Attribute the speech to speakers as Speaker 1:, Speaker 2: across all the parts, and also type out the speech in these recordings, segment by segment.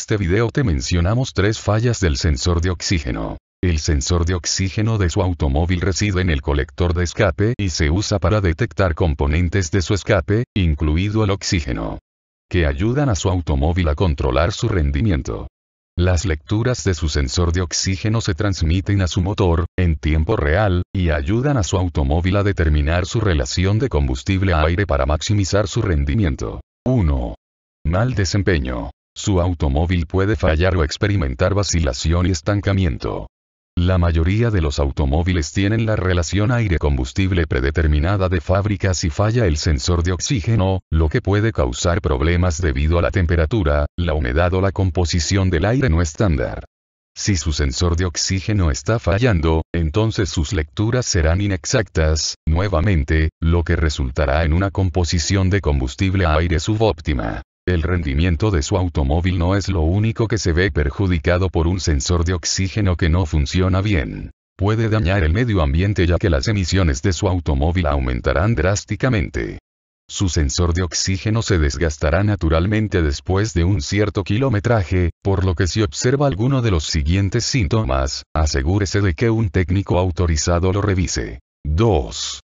Speaker 1: En este video te mencionamos tres fallas del sensor de oxígeno. El sensor de oxígeno de su automóvil reside en el colector de escape y se usa para detectar componentes de su escape, incluido el oxígeno, que ayudan a su automóvil a controlar su rendimiento. Las lecturas de su sensor de oxígeno se transmiten a su motor, en tiempo real, y ayudan a su automóvil a determinar su relación de combustible a aire para maximizar su rendimiento. 1. Mal desempeño. Su automóvil puede fallar o experimentar vacilación y estancamiento. La mayoría de los automóviles tienen la relación aire-combustible predeterminada de fábrica si falla el sensor de oxígeno, lo que puede causar problemas debido a la temperatura, la humedad o la composición del aire no estándar. Si su sensor de oxígeno está fallando, entonces sus lecturas serán inexactas, nuevamente, lo que resultará en una composición de combustible a aire subóptima. El rendimiento de su automóvil no es lo único que se ve perjudicado por un sensor de oxígeno que no funciona bien. Puede dañar el medio ambiente ya que las emisiones de su automóvil aumentarán drásticamente. Su sensor de oxígeno se desgastará naturalmente después de un cierto kilometraje, por lo que si observa alguno de los siguientes síntomas, asegúrese de que un técnico autorizado lo revise. 2.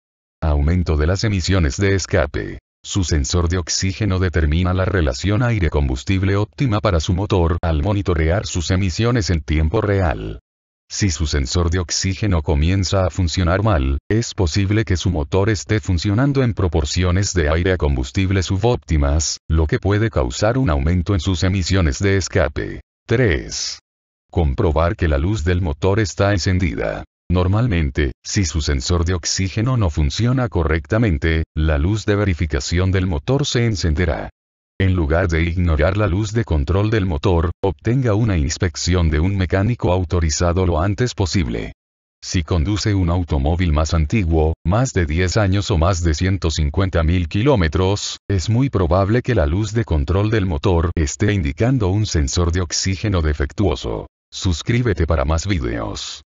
Speaker 1: Aumento de las emisiones de escape. Su sensor de oxígeno determina la relación aire-combustible óptima para su motor al monitorear sus emisiones en tiempo real. Si su sensor de oxígeno comienza a funcionar mal, es posible que su motor esté funcionando en proporciones de aire a combustible subóptimas, lo que puede causar un aumento en sus emisiones de escape. 3. Comprobar que la luz del motor está encendida. Normalmente, si su sensor de oxígeno no funciona correctamente, la luz de verificación del motor se encenderá. En lugar de ignorar la luz de control del motor, obtenga una inspección de un mecánico autorizado lo antes posible. Si conduce un automóvil más antiguo, más de 10 años o más de 150.000 kilómetros, es muy probable que la luz de control del motor esté indicando un sensor de oxígeno defectuoso. Suscríbete para más videos.